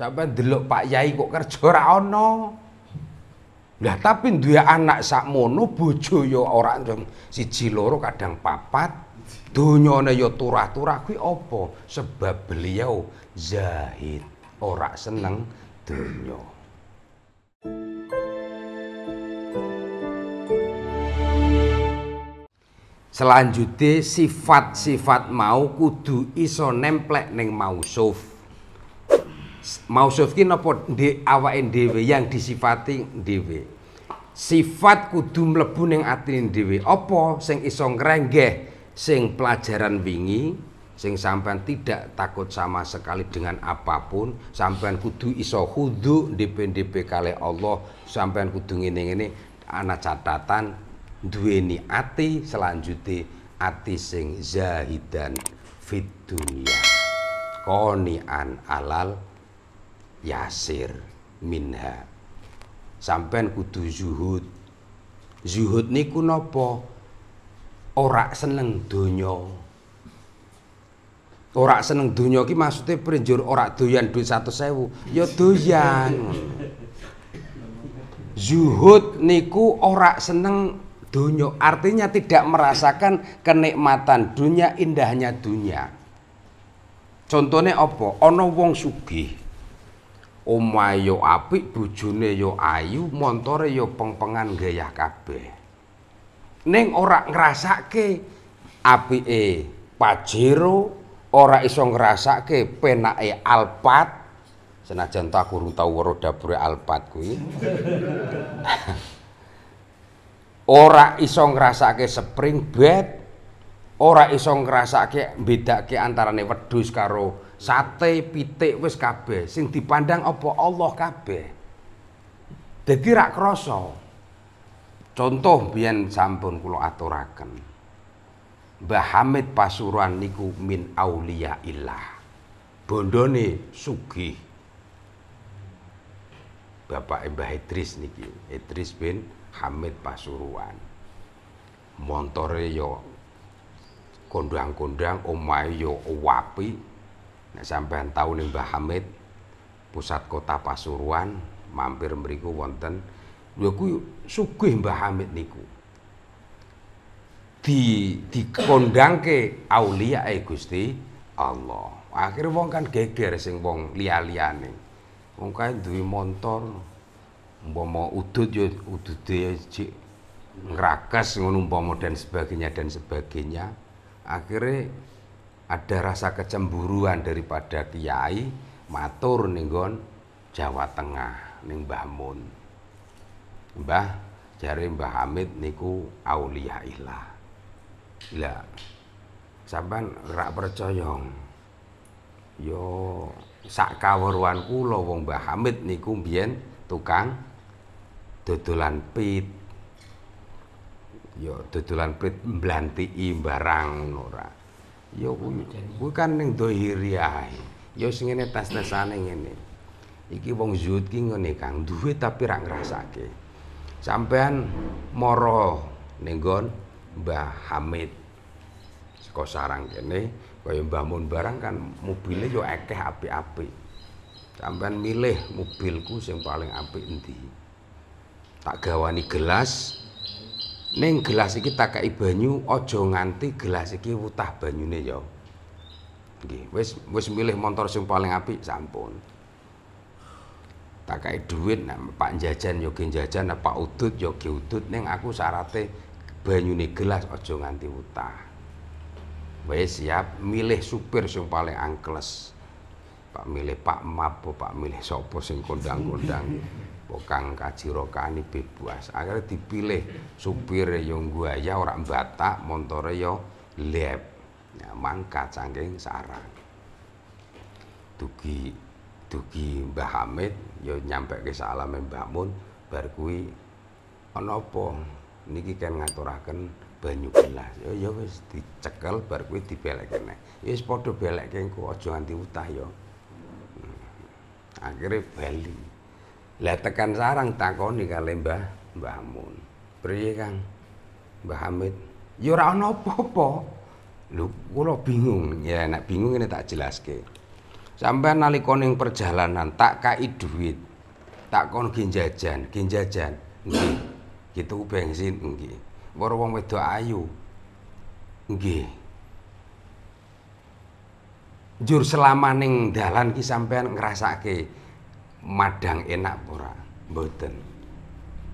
Sampai delok Pak Yai kok kerja ora ana. Lah tapi duwe anak sakmono bojo yo ya ora siji loro kadang papat. Donyane yo ya turah-turah kuwi apa? Sebab beliau zahid, ora seneng donya. Selanjutnya sifat-sifat mau kudu iso nemplek neng mausuf mau ki nopo di awal ndw yang disifati ndw sifat kudu mlebu ning atine dhewe apa sing iso ngrenggeh sing pelajaran wingi sing sampean tidak takut sama sekali dengan apapun sampean kudu iso hudu DPDP kali Allah sampean kudu ngene-ngene anak catatan duweni ati selanjutnya ati sing zahidan fit dunia konian alal yasir minha sampean kudu zuhud zuhud niku nopo, ora seneng donya ora seneng donya ki maksude prinjur ora doyan duit sewu, ya doyan zuhud niku ora seneng dunyo, artinya tidak merasakan kenikmatan dunia indahnya dunia contohnya apa ono wong sugih omahe yo apik, bojone yo ayu, montore yo pengpengan gayah kabeh. Ning ora ngrasake apike Pajero, ora iso ngrasake penake alpat, Senajan tak kurung tau weruh dapure alpat kuwi. ora iso ngrasake spring bed, ora iso ngrasake mbedake antarane wedhus karo sate, pitik wis kabeh. Sing dipandang apa Allah kabeh. Dadi rak krasa. Contoh biyen sampun kula aturaken. Mbah Hamid Pasuruan niku min aulia illah. Bondone sugih. Bapak Mbah Idris niki, Idris bin Hamid Pasuruan. Montore yo kondang-kondang omahe yo wapi, Nek sampean tau ning Mbah Hamid pusat kota Pasuruan mampir mriku wonten lho ya kuwi sugih Mbah Hamid niku. Di dikondangke auliyae Gusti Allah. akhir wong kan geger sing wong liya-liyane. Wong kae duwe montor umpama udut yo ya, udude jik ya, ngrakes ngono umpama dan sebagainya dan sebagainya. Akhirnya ada rasa kecemburuan daripada kiai matur ninggon Jawa Tengah ning Mbah Mun. Mbah jare Mbah Hamid niku aulia ilah. Lah saban rak percaya. Yo sak kawruan kula wong Mbah Hamid niku biyen tukang dodolan pit. Yo dodolan pit mblanti barang Nora. ora ya kuwi kuwi kan ning dohiri Yo ya sing ngene tes-tesane ngene iki wong zuhud ki ngene Kang duwe tapi ra ngrasake sampean moro ning Mbah Hamid saka sarang kene kaya Mbah Mun barang kan mobilnya yo ya akeh apik-apik sampean milih mobilku sing paling apik endi tak gawani gelas Neng gelas iki tak kei banyu aja nganti gelas iki wutah banyune ya. Nggih, wis wis milih motor sing paling apik sampun. Tak kei dhuwit nah, Pak jajan yo ya, ge jajan, nah, Pak udut yo ya, ge udut ning aku syarate banyune gelas aja nganti wutah. Wis siap milih supir sing paling angkles. Pak milih Pak Mapo, Pak milih sapa sing kondang-kondang. Kang Kaji Rokani bebas. Akhirnya dipilih supir yang ya orang Batak, motor yo ya lep. Ya, mangkat saking sarang. Dugi dugi Mbah Hamid yo ya nyampe ke salam Mbah Mun berkui kuwi niki kan ngaturaken banyu gelas yo ya, yo wis dicekel berkui dibelek kene, neh wis padha belekke engko aja nganti utah yo hmm. akhirnya bali lah tekan sarang takoni kali Mbah Mbah Amun. Priye Kang? Mbah Hamid. Ya ora ana apa-apa. Lho kula bingung. Ya nek bingung ini tak jelaske. sampai nalika ning perjalanan tak kai duit. Tak kon ginjajan, ginjajan. Nggih. Gitu bensin nggih. Para wong wedok ayu. Nggih. jur selama ning dalan ki sampean ngrasake madang enak pura mboten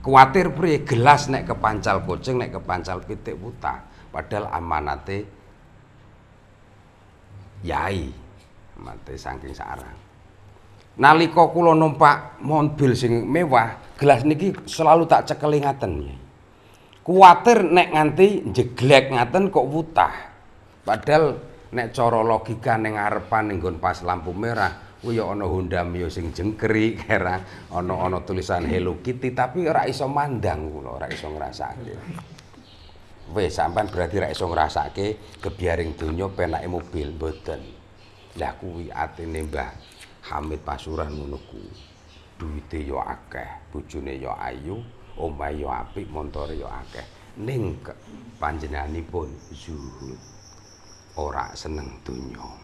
kuatir priye gelas nek kepancal kucing nek kepancal pitik buta padahal amanate yai mate saking sarang nalika kula numpak mobil sing mewah gelas niki selalu tak cekeli ngaten kuatir nek nganti jeglek ngaten kok buta. padahal nek cara logika ning ngarepan ning pas lampu merah kuwi ono Honda Mio sing jengkeri kera ono ono tulisan Hello Kitty tapi ora iso mandang kula ora iso ke. wis sampean berarti ora iso ngrasakake kebiaring donya penake mobil mboten lah kuwi atine Mbah Hamid Pasuran ngono kuwi duwite ya akeh bojone ya ayu omahe yo apik montore yo akeh ning panjenenganipun zuhud ora seneng tunyo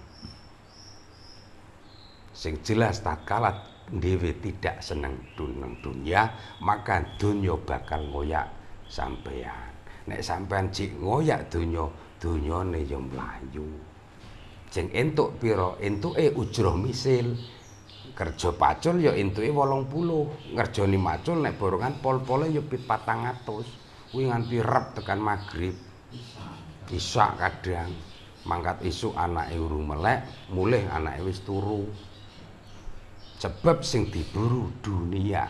sing jelas tatkala dhewe tidak seneng dunang dunia maka dunya bakal ngoyak sampean nek sampean cik ngoyak dunya dunyane ya mlayu jeng entuk pira entuke ujroh misil kerja pacul ya entuke 80 ngerjoni macul nek borongan pol-pole ya 400 kuwi nganti rep tekan magrib isak kadang mangkat isu anak urung melek mulih anak wis turu sebab sing diburu dunia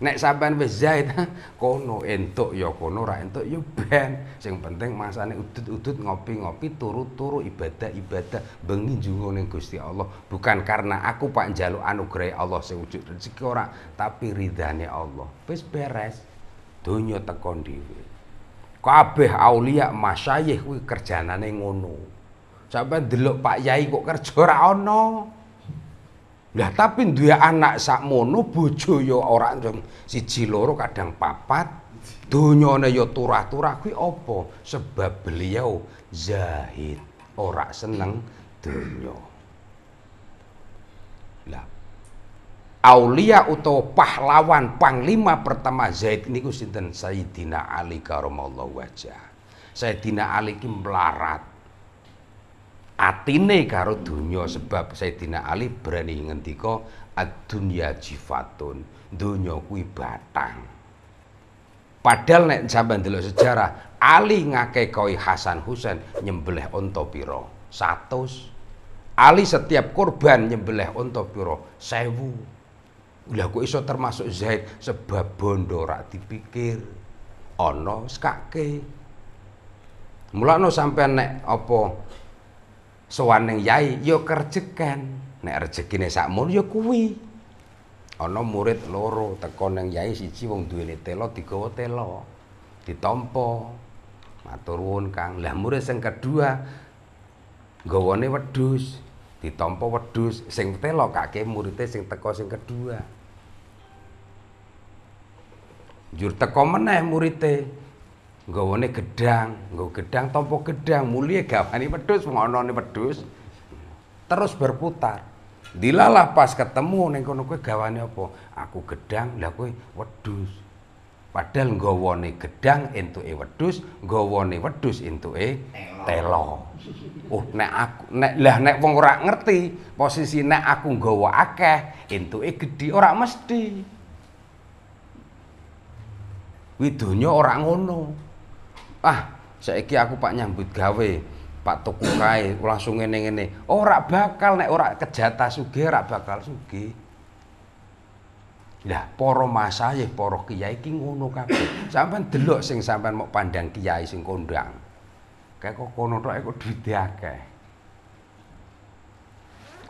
nek sampean wis zaid kono entuk ya kono ra entuk ya ben sing penting masane udut-udut ngopi-ngopi turu-turu ibadah ibadah bengi jungo ning Gusti Allah bukan karena aku pak njaluk anugerah Allah sing wujud rezeki ora tapi ridhane Allah wis beres donya teko dhewe kabeh aulia masyayikh kuwi kerjanane ngono sampean delok Pak Yai kok kerja ora ana lah tapi dua anak sakmono bojo orang ya ora siji loro kadang papat. Donyane ya turah-turah kuwi apa? Sebab beliau ya, oh, zahid, ora seneng donya. Lah Aulia atau pahlawan panglima pertama Zaid niku sinten Sayyidina Ali karamallahu wajah. Sayyidina Ali ki melarat atine karo dunya sebab Sayyidina Ali berani ngendika ad-dunya jifatun dunya kuwi batang padahal nek sampean delok sejarah Ali koi Hasan Husain nyembelih unta pira 100 Ali setiap korban nyembelih unta pira 1000 lha kok iso termasuk Zaid sebab bondo ra dipikir ana sekake mulakno sampean nek apa sowan ning yai ya kerjekan. Nek rejekine sakmul ya kuwi. Ana murid loro teko ning yai siji wong duwene telo digawa telo. Ditampa. Matur nuwun Kang. Lah murid sing kedua gawane wedhus. Ditampa wedhus sing telo kake murite sing teko sing kedua. Jur teko meneh murite nggawane gedang, nggo gedang tompo gedang, mulia gawani pedus, ngonone pedus. Terus berputar. Dilalah pas ketemu ning kono kowe gawane apa? Aku gedang, lah kowe wedhus. Padahal nggawane gedang entuke wedhus, nggawane wedhus entuke telo. Oh, nek aku nek lah nek wong ora ngerti posisi nek aku nggawa akeh, entuke gedhi ora mesti. Widonya ora ngono ah saiki aku pak nyambut gawe pak tuku kae langsung ngene ngene oh, ora bakal nek ora kejata sugih ora bakal sugih Lah para masayih, para kiai iki ngono kabeh. sampean delok sing sampean mau pandang kiai sing kondang. Kae kok kono tok kok duwite akeh.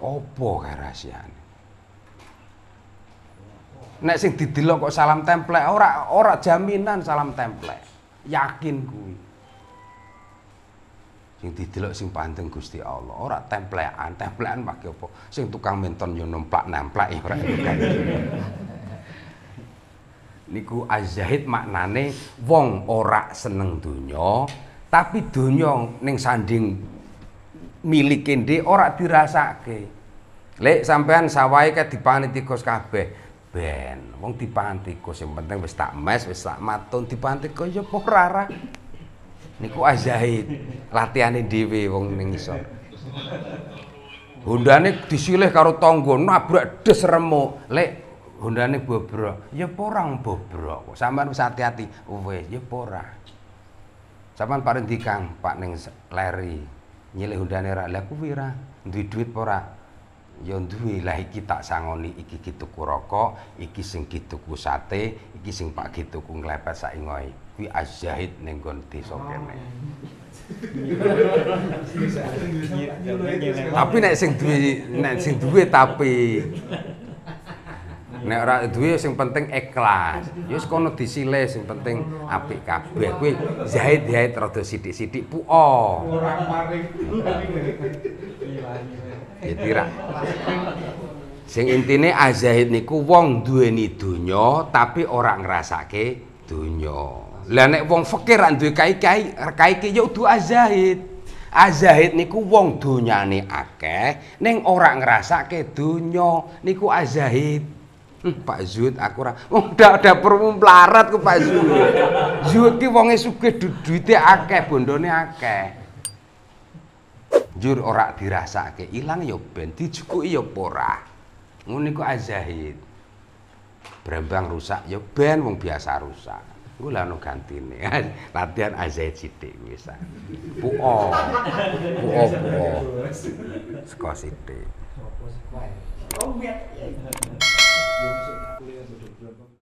Apa karahasiane? Nek sing didelok kok salam temple, ora ora jaminan salam temple yakin kuwi sing didelok sing panteng Gusti Allah ora templekan templekan pakai apa sing tukang menton yo nemplak nemplak ya ora kan. niku azahid maknane wong ora seneng donya tapi donya ning sanding milike ndhe ora dirasake lek sampean sawahe ke dipaniti Gus kabeh ben wong dipangan tikus yang penting wis tak mes wis tak matun dipangan tikus ya apa ora niku azahid latihane dhewe wong ning iso Hundane disilih karo tangga nabrak des remuk lek Hundane bobrok ya porang ora bobrok sampean wis hati-hati wis ya pora. ora sampean paring dikang Pak ning leri nyilih hundane ra lha kuwi ra duwe duit pora ya duwe lah iki tak sangoni iki kituku rokok, iki sing kituku sate, iki sing pak kituku nglepet saingoe. Kuwi azahid ning nggon desa oh. kene. Tapi nek sing duwe nek sing duwe tapi nek ora duwe sing penting ikhlas. Ya wis kono disile sing penting apik kabeh. Kuwi zahid-zahid rada sithik-sithik puo. Ora maring. Iya, iya. Ditira. Sing intine azahid niku wong duweni donya tapi ora ngrasake donya. Lah nek wong fakir rak duwe kai-kai, kai-kai yo ya kudu azahid. Azahid niku wong donyane akeh ning ora ngrasake donya niku azahid. Hmm, Pak Zuhud aku ora. Wong oh, ndak dapurmu mlarat ku Pak Zuhud. Zuhud ki wonge sugih duwite akeh, bondone akeh jur ora dirasake ilang ya ben dijukuki ya ora ngene ku azahid brembang rusak ya ben wong biasa rusak Gue ganti gantine. Latihan azahid sithik wis. Puo. Puo puo. Seko sithik. Oh, iya.